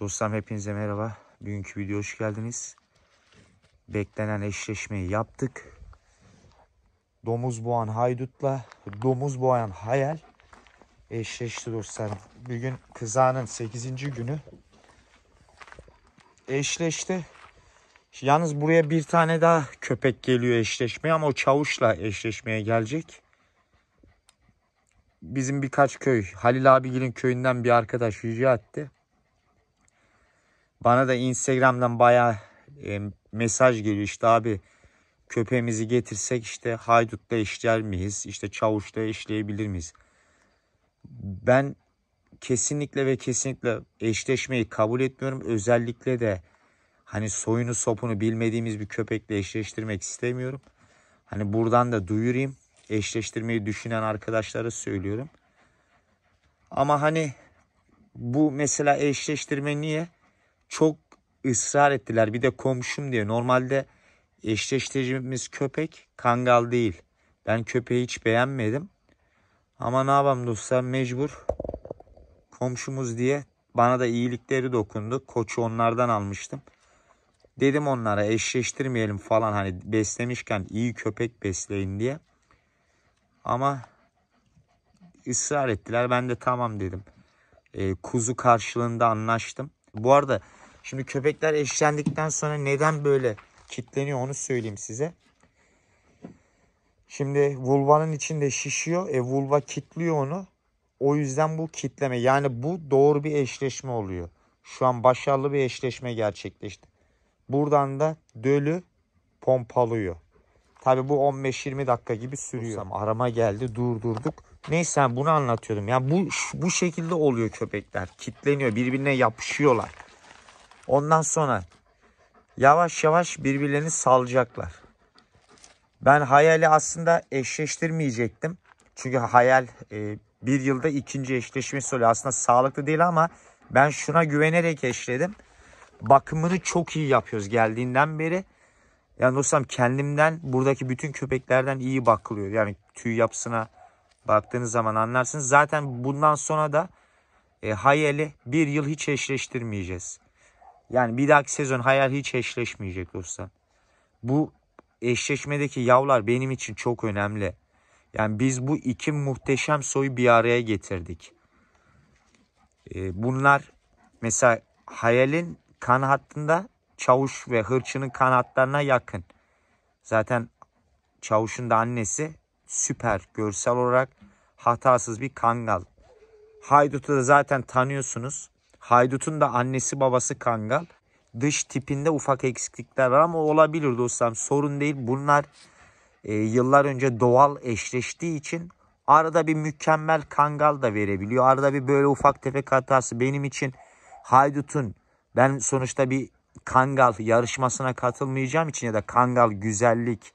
Dostlarım hepinize merhaba. Bugünkü video hoş geldiniz. Beklenen eşleşmeyi yaptık. Domuz boğan haydutla domuz boğan hayal eşleşti dostlarım. Bugün kızanın 8. günü eşleşti. Yalnız buraya bir tane daha köpek geliyor eşleşmeye ama o çavuşla eşleşmeye gelecek. Bizim birkaç köy, Halil abigilin köyünden bir arkadaş rica etti. Bana da Instagram'dan bayağı e, mesaj geliyor işte abi köpeğimizi getirsek işte haydutla eşler miyiz? İşte çavuşla eşleyebilir miyiz? Ben kesinlikle ve kesinlikle eşleşmeyi kabul etmiyorum. Özellikle de hani soyunu sopunu bilmediğimiz bir köpekle eşleştirmek istemiyorum. Hani buradan da duyurayım. Eşleştirmeyi düşünen arkadaşlara söylüyorum. Ama hani bu mesela eşleştirme niye? çok ısrar ettiler. Bir de komşum diye. Normalde eşleştiricimiz köpek kangal değil. Ben köpeği hiç beğenmedim. Ama ne yapalım dostlar mecbur komşumuz diye bana da iyilikleri dokundu. Koçu onlardan almıştım. Dedim onlara eşleştirmeyelim falan hani beslemişken iyi köpek besleyin diye. Ama ısrar ettiler. Ben de tamam dedim. E, kuzu karşılığında anlaştım. Bu arada şimdi köpekler eşlendikten sonra neden böyle kitleniyor onu söyleyeyim size. Şimdi vulvanın içinde şişiyor. E vulva kitliyor onu. O yüzden bu kitleme yani bu doğru bir eşleşme oluyor. Şu an başarılı bir eşleşme gerçekleşti. Buradan da dölü pompalıyor. Tabi bu 15-20 dakika gibi sürüyor. Ama arama geldi durdurduk. Neyse bunu anlatıyorum. Yani bu, bu şekilde oluyor köpekler. Kitleniyor birbirine yapışıyorlar. Ondan sonra yavaş yavaş birbirlerini salacaklar. Ben hayali aslında eşleştirmeyecektim. Çünkü hayal e, bir yılda ikinci eşleşmesi oluyor. Aslında sağlıklı değil ama ben şuna güvenerek eşledim. Bakımını çok iyi yapıyoruz geldiğinden beri. Yani dostum kendimden buradaki bütün köpeklerden iyi bakılıyor. Yani tüy yapısına baktığınız zaman anlarsınız. Zaten bundan sonra da e, hayali bir yıl hiç eşleştirmeyeceğiz. Yani bir dahaki sezon hayal hiç eşleşmeyecek dostlar. Bu eşleşmedeki yavlar benim için çok önemli. Yani biz bu iki muhteşem soyu bir araya getirdik. E, bunlar mesela hayalin kan hattında çavuş ve hırçının kanatlarına yakın. Zaten çavuşun da annesi süper görsel olarak hatasız bir kangal. Haydut'u da zaten tanıyorsunuz. Haydut'un da annesi babası kangal. Dış tipinde ufak eksiklikler var ama olabilir dostlarım sorun değil. Bunlar e, yıllar önce doğal eşleştiği için arada bir mükemmel kangal da verebiliyor. Arada bir böyle ufak tefek hatası benim için Haydut'un ben sonuçta bir Kangal yarışmasına katılmayacağım için ya da Kangal güzellik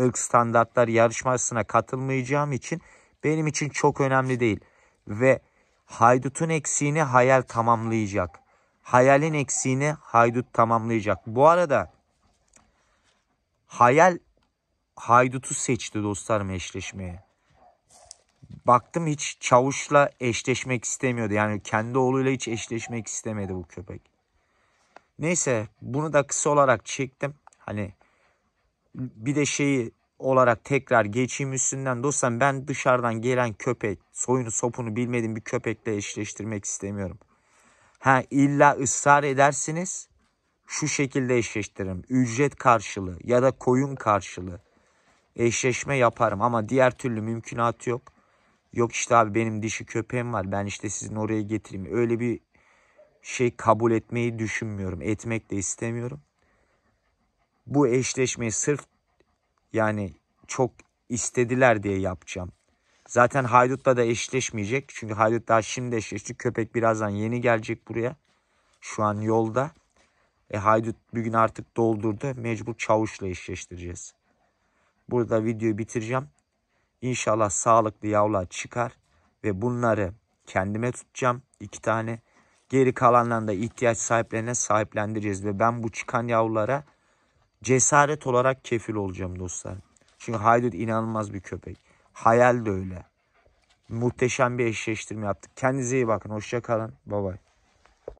ırk standartlar yarışmasına katılmayacağım için benim için çok önemli değil. Ve haydutun eksiğini hayal tamamlayacak. Hayalin eksiğini haydut tamamlayacak. Bu arada hayal haydutu seçti dostlarım eşleşmeye. Baktım hiç çavuşla eşleşmek istemiyordu. Yani kendi oğluyla hiç eşleşmek istemedi bu köpek. Neyse bunu da kısa olarak çektim. Hani bir de şeyi olarak tekrar geçeyim üstünden. dostum ben dışarıdan gelen köpek, soyunu sopunu bilmediğim bir köpekle eşleştirmek istemiyorum. Ha illa ısrar edersiniz şu şekilde eşleştiririm. Ücret karşılığı ya da koyun karşılığı eşleşme yaparım ama diğer türlü mümkünat yok. Yok işte abi benim dişi köpeğim var ben işte sizin oraya getireyim. Öyle bir şey kabul etmeyi düşünmüyorum. Etmek de istemiyorum. Bu eşleşmeyi sırf yani çok istediler diye yapacağım. Zaten Haydut'la da eşleşmeyecek. Çünkü Haydut daha şimdi eşleşti. Köpek birazdan yeni gelecek buraya. Şu an yolda. E Haydut bir gün artık doldurdu. Mecbur Çavuş'la eşleştireceğiz. Burada videoyu bitireceğim. İnşallah sağlıklı yavrular çıkar. Ve bunları kendime tutacağım. iki tane. Geri kalanlarında ihtiyaç sahiplerine sahiplendireceğiz ve ben bu çıkan yavrulara cesaret olarak kefil olacağım dostlar. Çünkü Haydut inanılmaz bir köpek. Hayal de öyle. Muhteşem bir eşleştirme yaptık. Kendinize iyi bakın. hoşçakalın kalın. Bye